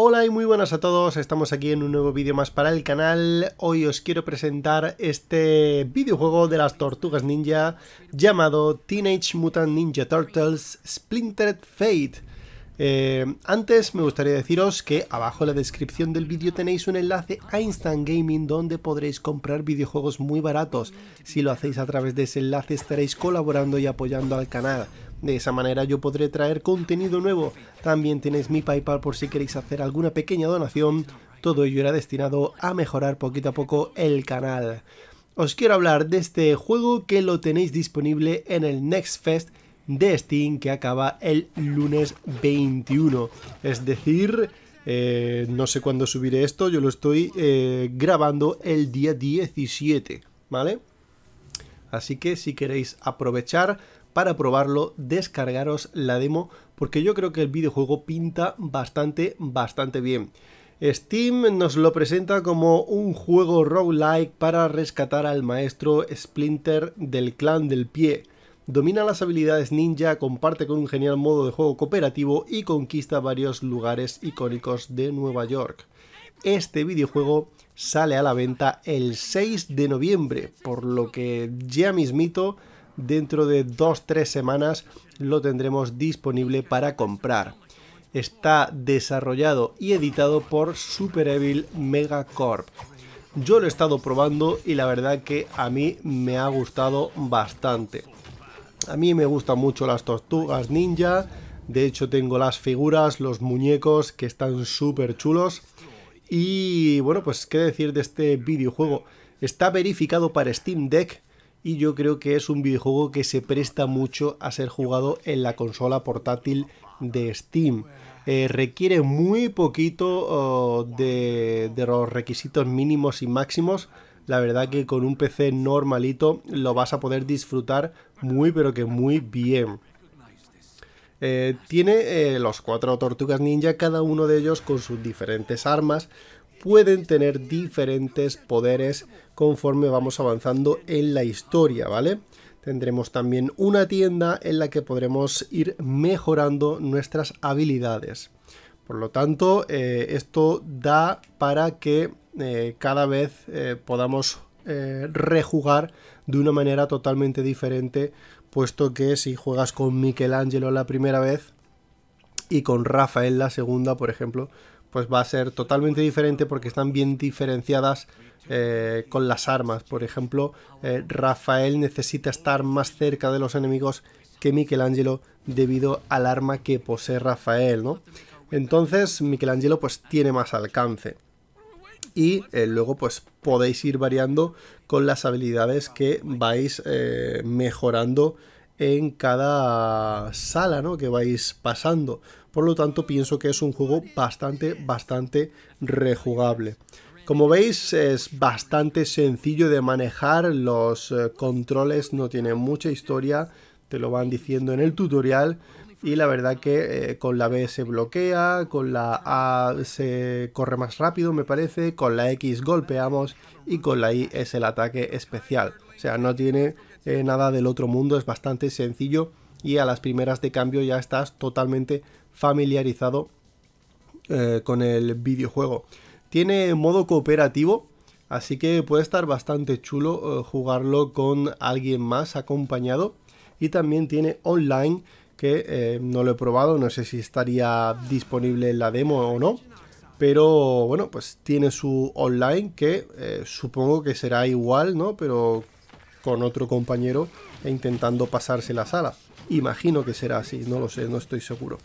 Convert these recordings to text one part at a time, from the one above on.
Hola y muy buenas a todos, estamos aquí en un nuevo vídeo más para el canal. Hoy os quiero presentar este videojuego de las tortugas ninja llamado Teenage Mutant Ninja Turtles Splintered Fate. Eh, antes me gustaría deciros que abajo en la descripción del vídeo tenéis un enlace a Instant Gaming donde podréis comprar videojuegos muy baratos. Si lo hacéis a través de ese enlace estaréis colaborando y apoyando al canal. De esa manera yo podré traer contenido nuevo. También tenéis mi PayPal por si queréis hacer alguna pequeña donación. Todo ello era destinado a mejorar poquito a poco el canal. Os quiero hablar de este juego que lo tenéis disponible en el Next Fest de Steam que acaba el lunes 21. Es decir, eh, no sé cuándo subiré esto, yo lo estoy eh, grabando el día 17, ¿vale? Así que si queréis aprovechar para probarlo, descargaros la demo, porque yo creo que el videojuego pinta bastante, bastante bien. Steam nos lo presenta como un juego roguelike para rescatar al maestro Splinter del clan del pie domina las habilidades ninja, comparte con un genial modo de juego cooperativo y conquista varios lugares icónicos de Nueva York. Este videojuego sale a la venta el 6 de noviembre, por lo que ya mismito, dentro de 2-3 semanas, lo tendremos disponible para comprar. Está desarrollado y editado por Super Evil Megacorp. Yo lo he estado probando y la verdad que a mí me ha gustado bastante a mí me gustan mucho las tortugas ninja. De hecho, tengo las figuras, los muñecos que están súper chulos. Y bueno, pues qué decir de este videojuego. Está verificado para Steam Deck y yo creo que es un videojuego que se presta mucho a ser jugado en la consola portátil de Steam. Eh, requiere muy poquito oh, de los requisitos mínimos y máximos la verdad que con un PC normalito lo vas a poder disfrutar muy pero que muy bien. Eh, tiene eh, los cuatro tortugas ninja, cada uno de ellos con sus diferentes armas. Pueden tener diferentes poderes conforme vamos avanzando en la historia, ¿vale? Tendremos también una tienda en la que podremos ir mejorando nuestras habilidades. Por lo tanto, eh, esto da para que eh, cada vez eh, podamos eh, rejugar de una manera totalmente diferente, puesto que si juegas con Michelangelo la primera vez y con Rafael la segunda, por ejemplo, pues va a ser totalmente diferente porque están bien diferenciadas con las armas. Por ejemplo, Rafael necesita estar más cerca de los enemigos que Michelangelo debido al arma que posee Rafael, ¿no? Entonces Michelangelo pues tiene más alcance y eh, luego pues podéis ir variando con las habilidades que vais eh, mejorando en cada sala ¿no? que vais pasando. Por lo tanto, pienso que es un juego bastante, bastante rejugable. Como veis es bastante sencillo de manejar, los eh, controles no tienen mucha historia, te lo van diciendo en el tutorial y la verdad que eh, con la B se bloquea, con la A se corre más rápido me parece, con la X golpeamos y con la Y es el ataque especial. O sea, no tiene eh, nada del otro mundo, es bastante sencillo y a las primeras de cambio ya estás totalmente familiarizado eh, con el videojuego. Tiene modo cooperativo, así que puede estar bastante chulo jugarlo con alguien más acompañado. Y también tiene online, que eh, no lo he probado, no sé si estaría disponible en la demo o no, pero bueno, pues tiene su online que eh, supongo que será igual, ¿no? Pero con otro compañero e intentando pasarse la sala. Imagino que será así, no lo sé, no estoy seguro.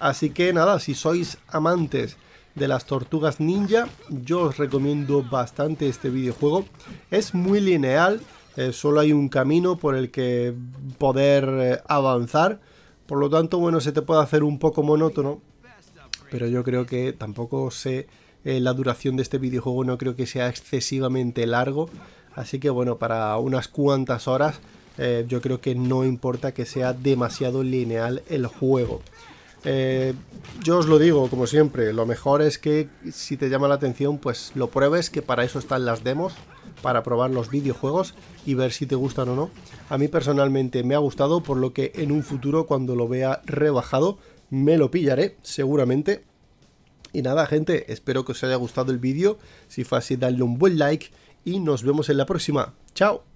Así que nada, si sois amantes de las tortugas ninja, yo os recomiendo bastante este videojuego. Es muy lineal, eh, solo hay un camino por el que poder avanzar por lo tanto, bueno, se te puede hacer un poco monótono, pero yo creo que tampoco sé eh, la duración de este videojuego, no creo que sea excesivamente largo, así que bueno, para unas cuantas horas eh, yo creo que no importa que sea demasiado lineal el juego. Eh, yo os lo digo, como siempre, lo mejor es que si te llama la atención, pues lo pruebes, que para eso están las demos, para probar los videojuegos y ver si te gustan o no. A mí personalmente me ha gustado, por lo que en un futuro, cuando lo vea rebajado, me lo pillaré, seguramente. Y nada, gente, espero que os haya gustado el vídeo. Si fue así, dadle un buen like y nos vemos en la próxima. ¡Chao!